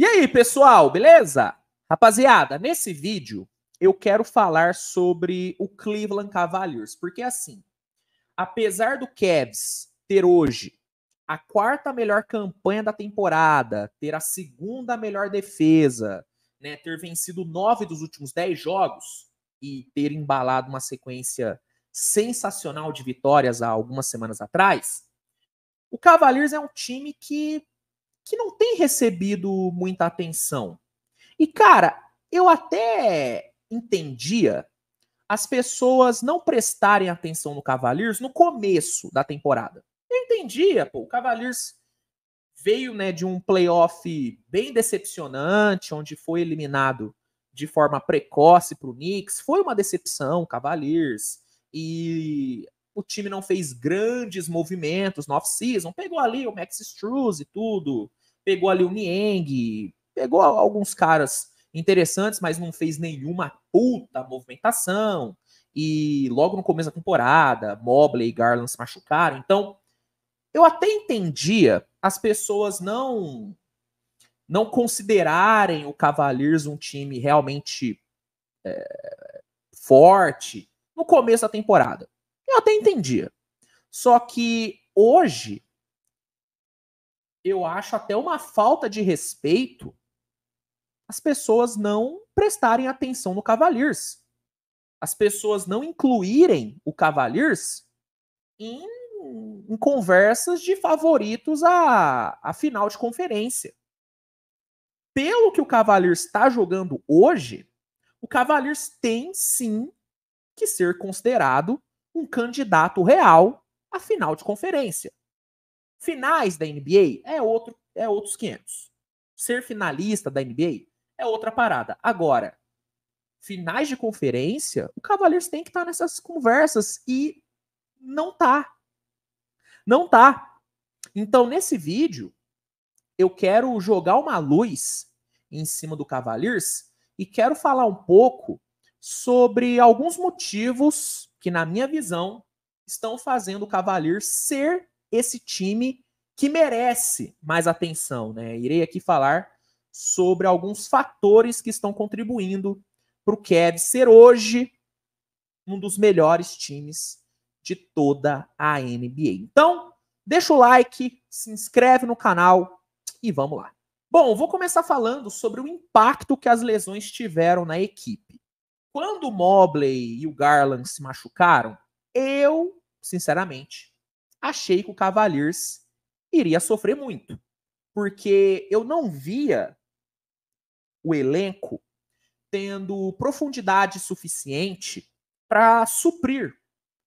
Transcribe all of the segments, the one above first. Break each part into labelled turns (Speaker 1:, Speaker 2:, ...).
Speaker 1: E aí, pessoal, beleza? Rapaziada, nesse vídeo eu quero falar sobre o Cleveland Cavaliers, porque assim, apesar do Cavs ter hoje a quarta melhor campanha da temporada, ter a segunda melhor defesa, né, ter vencido nove dos últimos dez jogos e ter embalado uma sequência sensacional de vitórias há algumas semanas atrás, o Cavaliers é um time que que não tem recebido muita atenção. E, cara, eu até entendia as pessoas não prestarem atenção no Cavaliers no começo da temporada. Eu entendia, pô, o Cavaliers veio né, de um playoff bem decepcionante, onde foi eliminado de forma precoce para o Knicks. Foi uma decepção, Cavaliers. E o time não fez grandes movimentos no off-season. Pegou ali o Max Struz e tudo pegou ali o Nieng, pegou alguns caras interessantes, mas não fez nenhuma puta movimentação. E logo no começo da temporada, Mobley e Garland se machucaram. Então, eu até entendia as pessoas não não considerarem o Cavaliers um time realmente é, forte no começo da temporada. Eu até entendia. Só que hoje eu acho até uma falta de respeito as pessoas não prestarem atenção no Cavaliers. As pessoas não incluírem o Cavaliers em, em conversas de favoritos a, a final de conferência. Pelo que o Cavaliers está jogando hoje, o Cavaliers tem sim que ser considerado um candidato real à final de conferência. Finais da NBA é outro, é outros 500. Ser finalista da NBA é outra parada. Agora, finais de conferência, o Cavaliers tem que estar tá nessas conversas e não tá. Não tá. Então, nesse vídeo, eu quero jogar uma luz em cima do Cavaliers e quero falar um pouco sobre alguns motivos que, na minha visão, estão fazendo o Cavaliers ser esse time que merece mais atenção, né? Irei aqui falar sobre alguns fatores que estão contribuindo para o Cavs ser hoje um dos melhores times de toda a NBA. Então, deixa o like, se inscreve no canal e vamos lá. Bom, vou começar falando sobre o impacto que as lesões tiveram na equipe. Quando o Mobley e o Garland se machucaram, eu, sinceramente, achei que o Cavaliers iria sofrer muito, porque eu não via o elenco tendo profundidade suficiente para suprir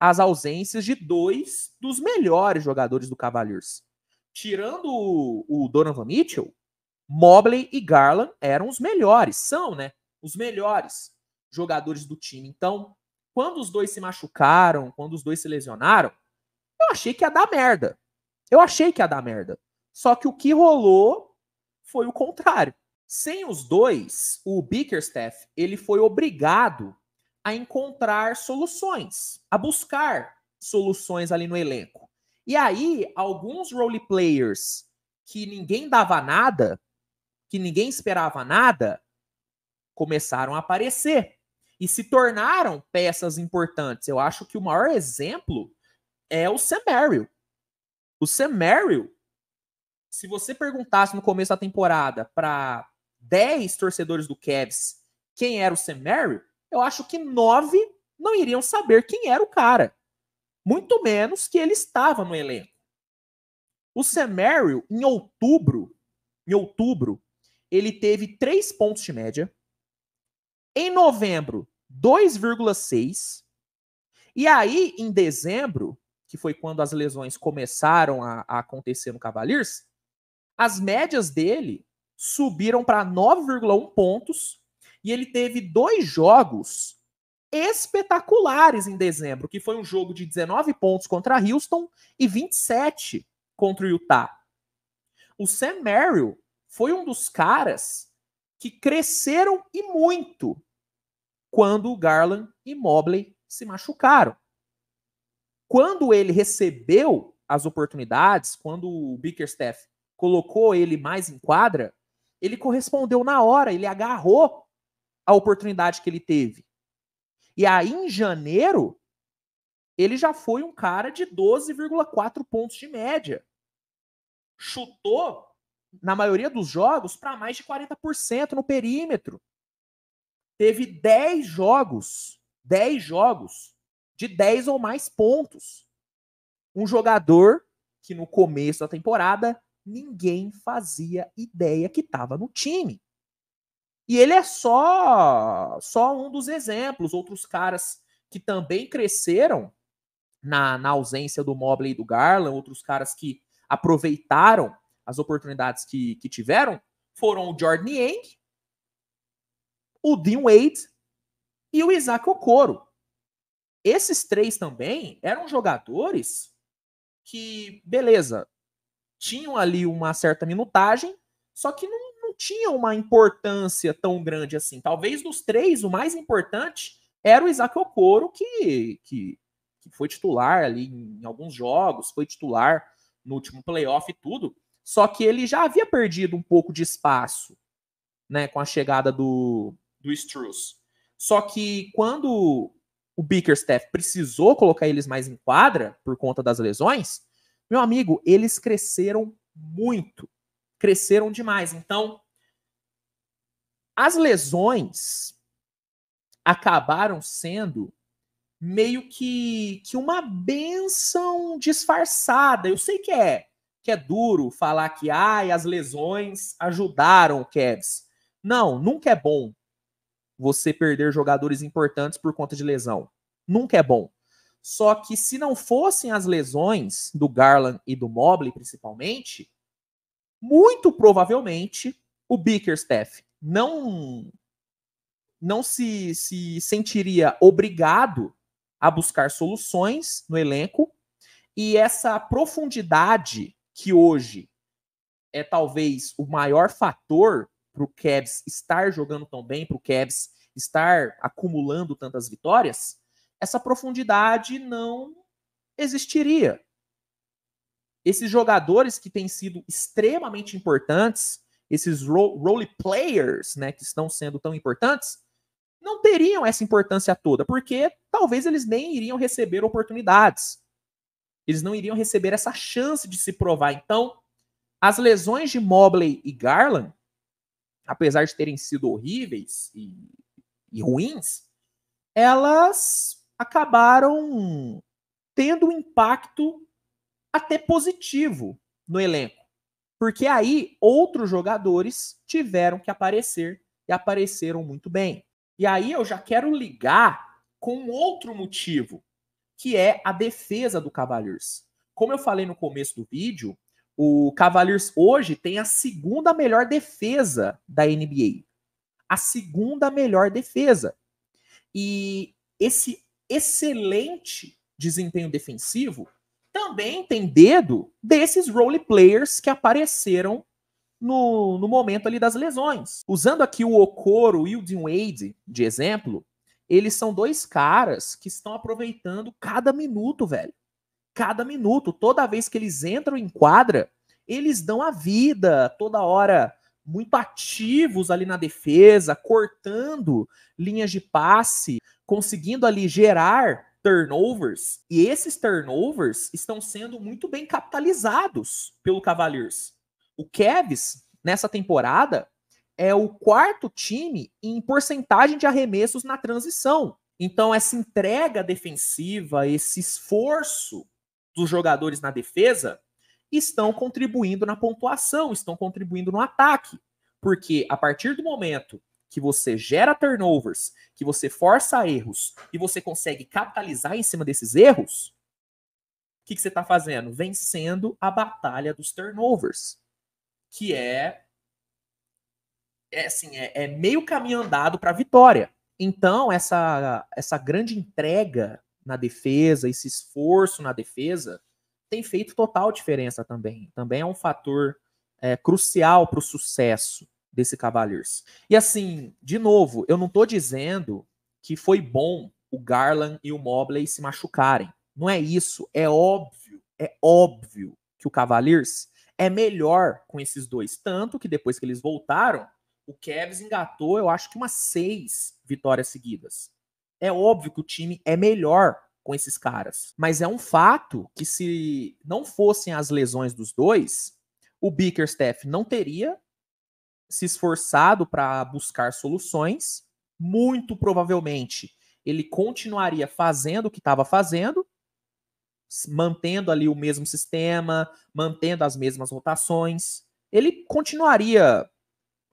Speaker 1: as ausências de dois dos melhores jogadores do Cavaliers. Tirando o, Donovan Mitchell, Mobley e Garland eram os melhores, são, né? Os melhores jogadores do time. Então, quando os dois se machucaram, quando os dois se lesionaram, achei que ia dar merda. Eu achei que ia dar merda. Só que o que rolou foi o contrário. Sem os dois, o Bickerstaff ele foi obrigado a encontrar soluções, a buscar soluções ali no elenco. E aí, alguns role players que ninguém dava nada, que ninguém esperava nada, começaram a aparecer e se tornaram peças importantes. Eu acho que o maior exemplo é o Sam O Sam se você perguntasse no começo da temporada para 10 torcedores do Cavs quem era o Sam eu acho que 9 não iriam saber quem era o cara. Muito menos que ele estava no elenco. O Sam em outubro, em outubro, ele teve 3 pontos de média. Em novembro, 2,6. E aí, em dezembro, que foi quando as lesões começaram a, a acontecer no Cavaliers, as médias dele subiram para 9,1 pontos e ele teve dois jogos espetaculares em dezembro, que foi um jogo de 19 pontos contra Houston e 27 contra o Utah. O Sam Merrill foi um dos caras que cresceram e muito quando o Garland e Mobley se machucaram quando ele recebeu as oportunidades, quando o Bickerstaff colocou ele mais em quadra, ele correspondeu na hora, ele agarrou a oportunidade que ele teve. E aí, em janeiro, ele já foi um cara de 12,4 pontos de média. Chutou, na maioria dos jogos, para mais de 40% no perímetro. Teve 10 jogos, 10 jogos, de 10 ou mais pontos. Um jogador que no começo da temporada ninguém fazia ideia que estava no time. E ele é só só um dos exemplos. Outros caras que também cresceram na, na ausência do Mobley e do Garland, outros caras que aproveitaram as oportunidades que, que tiveram, foram o Jordan Yang, o Dean Wade e o Isaac Okoro. Esses três também eram jogadores que, beleza, tinham ali uma certa minutagem, só que não, não tinham uma importância tão grande assim. Talvez dos três, o mais importante era o Isaac Okoro, que, que, que foi titular ali em alguns jogos, foi titular no último playoff e tudo. Só que ele já havia perdido um pouco de espaço né, com a chegada do, do Struz. Só que quando o Bickerstaff precisou colocar eles mais em quadra por conta das lesões, meu amigo, eles cresceram muito. Cresceram demais. Então, as lesões acabaram sendo meio que, que uma benção disfarçada. Eu sei que é que é duro falar que ai, as lesões ajudaram o Cavs. Não, nunca é bom você perder jogadores importantes por conta de lesão. Nunca é bom. Só que se não fossem as lesões do Garland e do Mobley, principalmente, muito provavelmente o Bickerstaff não não se, se sentiria obrigado a buscar soluções no elenco e essa profundidade que hoje é talvez o maior fator para o Cavs estar jogando tão bem, para o Cavs estar acumulando tantas vitórias, essa profundidade não existiria. Esses jogadores que têm sido extremamente importantes, esses ro role players, né, que estão sendo tão importantes, não teriam essa importância toda, porque talvez eles nem iriam receber oportunidades. Eles não iriam receber essa chance de se provar. Então, as lesões de Mobley e Garland apesar de terem sido horríveis e, e ruins, elas acabaram tendo um impacto até positivo no elenco. Porque aí outros jogadores tiveram que aparecer e apareceram muito bem. E aí eu já quero ligar com outro motivo, que é a defesa do Cavaliers. Como eu falei no começo do vídeo, o Cavaliers hoje tem a segunda melhor defesa da NBA. A segunda melhor defesa. E esse excelente desempenho defensivo também tem dedo desses role players que apareceram no, no momento ali das lesões. Usando aqui o Okoro e o Wade de exemplo, eles são dois caras que estão aproveitando cada minuto, velho cada minuto. Toda vez que eles entram em quadra, eles dão a vida toda hora, muito ativos ali na defesa, cortando linhas de passe, conseguindo ali gerar turnovers. E esses turnovers estão sendo muito bem capitalizados pelo Cavaliers. O Cavs, nessa temporada, é o quarto time em porcentagem de arremessos na transição. Então, essa entrega defensiva, esse esforço dos jogadores na defesa estão contribuindo na pontuação, estão contribuindo no ataque. Porque a partir do momento que você gera turnovers, que você força erros e você consegue capitalizar em cima desses erros, o que, que, você está fazendo? Vencendo a batalha dos turnovers. Que é. É assim, é, é meio caminho andado para a vitória. Então, essa, essa grande entrega na defesa, esse esforço na defesa, tem feito total diferença também. Também é um fator é, crucial para o sucesso desse Cavaliers. E assim, de novo, eu não estou dizendo que foi bom o Garland e o Mobley se machucarem. Não é isso. É óbvio, é óbvio que o Cavaliers é melhor com esses dois. Tanto que depois que eles voltaram, o Cavs engatou, eu acho que umas seis vitórias seguidas. É óbvio que o time é melhor com esses caras. Mas é um fato que se não fossem as lesões dos dois, o Bickerstaff não teria se esforçado para buscar soluções. Muito provavelmente ele continuaria fazendo o que estava fazendo, mantendo ali o mesmo sistema, mantendo as mesmas rotações. Ele continuaria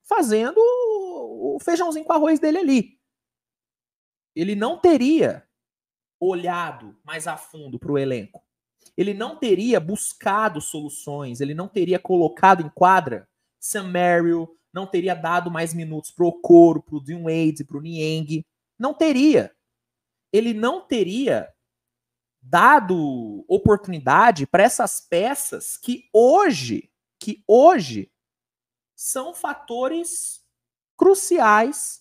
Speaker 1: fazendo o feijãozinho com arroz dele ali ele não teria olhado mais a fundo para o elenco. Ele não teria buscado soluções, ele não teria colocado em quadra Sam Merrill, não teria dado mais minutos para o Coro, para o Dean Wade, o Niang. Não teria. Ele não teria dado oportunidade para essas peças que hoje, que hoje são fatores cruciais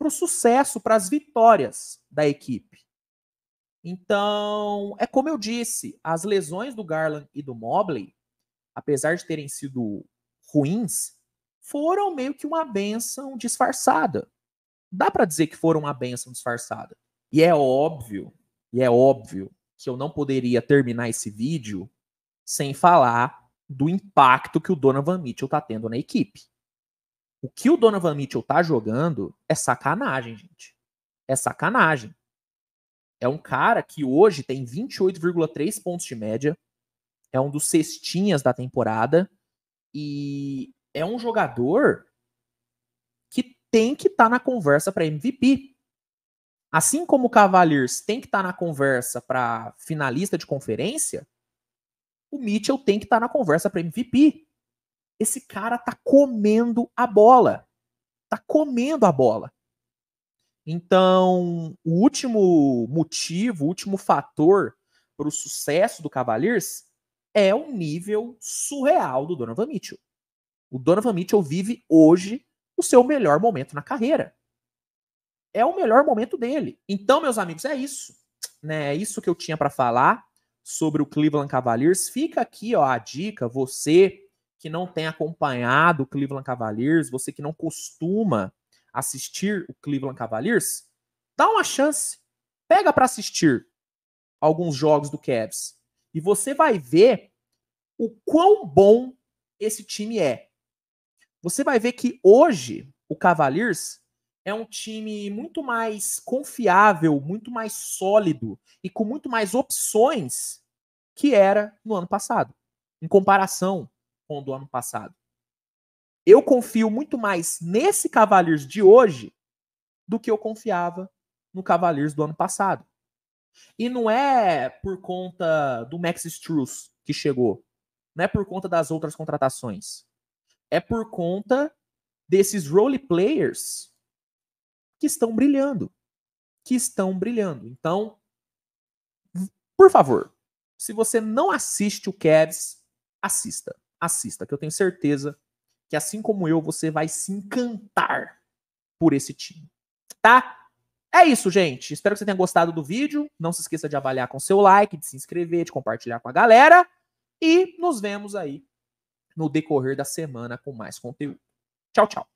Speaker 1: para o sucesso, para as vitórias da equipe. Então, é como eu disse, as lesões do Garland e do Mobley, apesar de terem sido ruins, foram meio que uma benção disfarçada. Dá para dizer que foram uma benção disfarçada. E é óbvio, e é óbvio que eu não poderia terminar esse vídeo sem falar do impacto que o Donovan Mitchell está tendo na equipe. O que o Donovan Mitchell tá jogando é sacanagem, gente. É sacanagem. É um cara que hoje tem 28,3 pontos de média, é um dos cestinhas da temporada e é um jogador que tem que estar tá na conversa para MVP. Assim como o Cavaliers tem que estar tá na conversa para finalista de conferência, o Mitchell tem que estar tá na conversa para MVP. Esse cara tá comendo a bola. Tá comendo a bola. Então, o último motivo, o último fator para o sucesso do Cavaliers é o nível surreal do Donovan Mitchell. O Donovan Mitchell vive hoje o seu melhor momento na carreira. É o melhor momento dele. Então, meus amigos, é isso. Né? É isso que eu tinha para falar sobre o Cleveland Cavaliers. Fica aqui ó, a dica, você que não tem acompanhado o Cleveland Cavaliers, você que não costuma assistir o Cleveland Cavaliers, dá uma chance. Pega para assistir alguns jogos do Cavs e você vai ver o quão bom esse time é. Você vai ver que hoje o Cavaliers é um time muito mais confiável, muito mais sólido e com muito mais opções que era no ano passado. Em comparação com o do ano passado. Eu confio muito mais nesse Cavaliers de hoje do que eu confiava no Cavaliers do ano passado. E não é por conta do Max Struz que chegou. Não é por conta das outras contratações. É por conta desses role players que estão brilhando. Que estão brilhando. Então, por favor, se você não assiste o Cavs, assista assista, que eu tenho certeza que assim como eu, você vai se encantar por esse time. Tá? É isso, gente. Espero que você tenha gostado do vídeo. Não se esqueça de avaliar com seu like, de se inscrever, de compartilhar com a galera. E nos vemos aí no decorrer da semana com mais conteúdo. Tchau, tchau.